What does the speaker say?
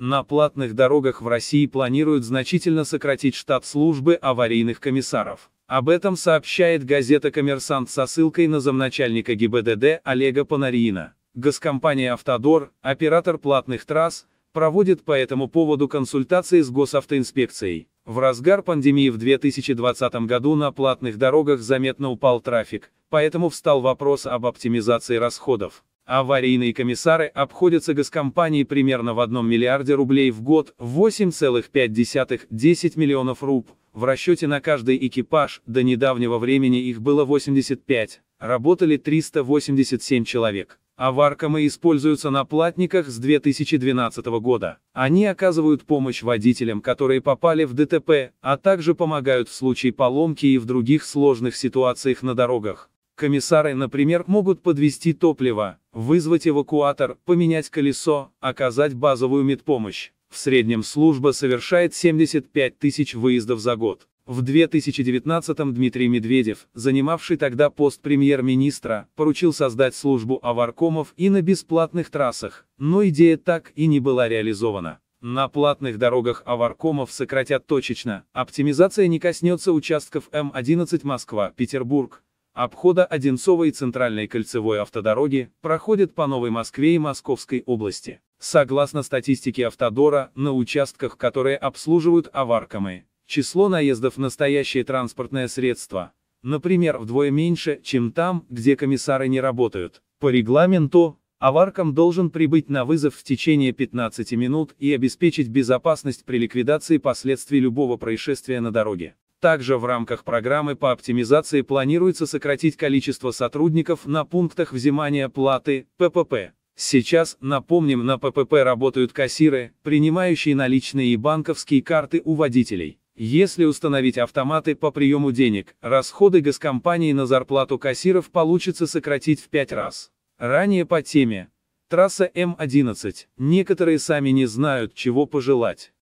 На платных дорогах в России планируют значительно сократить штат службы аварийных комиссаров. Об этом сообщает газета «Коммерсант» со ссылкой на замначальника ГИБДД Олега Панарина. Госкомпания «Автодор», оператор платных трасс, проводит по этому поводу консультации с госавтоинспекцией. В разгар пандемии в 2020 году на платных дорогах заметно упал трафик, поэтому встал вопрос об оптимизации расходов аварийные комиссары обходятся госкомпании примерно в 1 миллиарде рублей в год, 8,5-10 миллионов руб. В расчете на каждый экипаж, до недавнего времени их было 85, работали 387 человек. Аваркомы используются на платниках с 2012 года. Они оказывают помощь водителям, которые попали в ДТП, а также помогают в случае поломки и в других сложных ситуациях на дорогах. Комиссары, например, могут подвести топливо, вызвать эвакуатор, поменять колесо, оказать базовую медпомощь. В среднем служба совершает 75 тысяч выездов за год. В 2019-м Дмитрий Медведев, занимавший тогда пост премьер-министра, поручил создать службу аваркомов и на бесплатных трассах, но идея так и не была реализована. На платных дорогах аваркомов сократят точечно, оптимизация не коснется участков М11 Москва-Петербург, обхода Одинцовой и Центральной кольцевой автодороги проходит по Новой Москве и Московской области. Согласно статистике Автодора, на участках, которые обслуживают аваркомы, число наездов настоящее транспортное средство, например, вдвое меньше, чем там, где комиссары не работают. По регламенту, аварком должен прибыть на вызов в течение 15 минут и обеспечить безопасность при ликвидации последствий любого происшествия на дороге. Также в рамках программы по оптимизации планируется сократить количество сотрудников на пунктах взимания платы, ППП. Сейчас, напомним, на ППП работают кассиры, принимающие наличные и банковские карты у водителей. Если установить автоматы по приему денег, расходы госкомпании на зарплату кассиров получится сократить в 5 раз. Ранее по теме. Трасса М11. Некоторые сами не знают, чего пожелать.